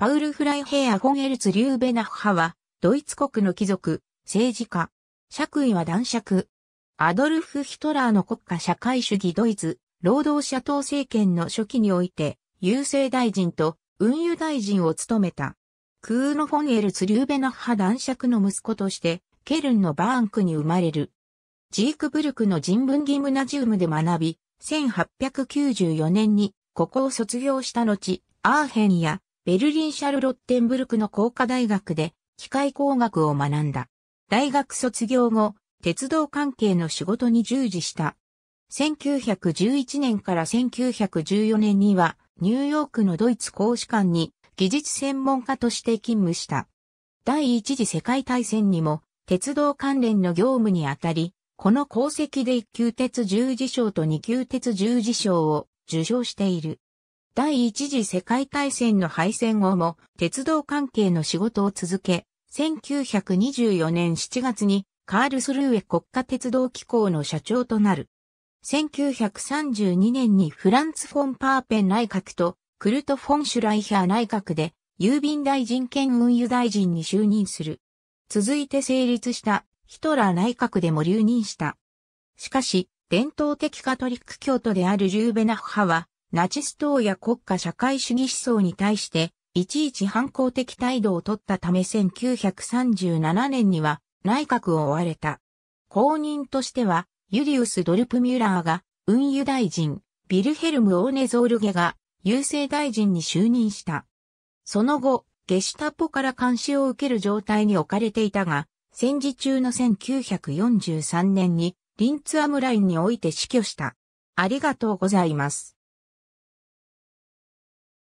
パウル・フライヘア・フォン・エルツ・リューベナッハは、ドイツ国の貴族、政治家、爵位は男爵。アドルフ・ヒトラーの国家社会主義ドイツ、労働者党政権の初期において、郵政大臣と運輸大臣を務めた。クーノ・フォン・エルツ・リューベナッハ男爵の息子として、ケルンのバーンクに生まれる。ジークブルクの人文ギムナジウムで学び、1894年にここを卒業した後、アーヘンやベルリン・シャルロッテンブルクの工科大学で機械工学を学んだ。大学卒業後、鉄道関係の仕事に従事した。1911年から1914年には、ニューヨークのドイツ公使館に技術専門家として勤務した。第一次世界大戦にも鉄道関連の業務にあたり、この功績で一級鉄十字章と2級鉄十字章を受賞している。第一次世界大戦の敗戦後も鉄道関係の仕事を続け、1924年7月にカールスルーエ国家鉄道機構の社長となる。1932年にフランツ・フォン・パーペン内閣とクルト・フォン・シュライヒャー内閣で郵便大臣兼運輸大臣に就任する。続いて成立したヒトラー内閣でも留任した。しかし、伝統的カトリック教徒であるジューベナッハはナチス党や国家社会主義思想に対して、いちいち反抗的態度を取ったため1937年には内閣を追われた。後任としては、ユリウス・ドルプミュラーが運輸大臣、ビルヘルム・オーネゾールゲが郵政大臣に就任した。その後、ゲシュタポから監視を受ける状態に置かれていたが、戦時中の1943年にリンツアムラインにおいて死去した。ありがとうございます。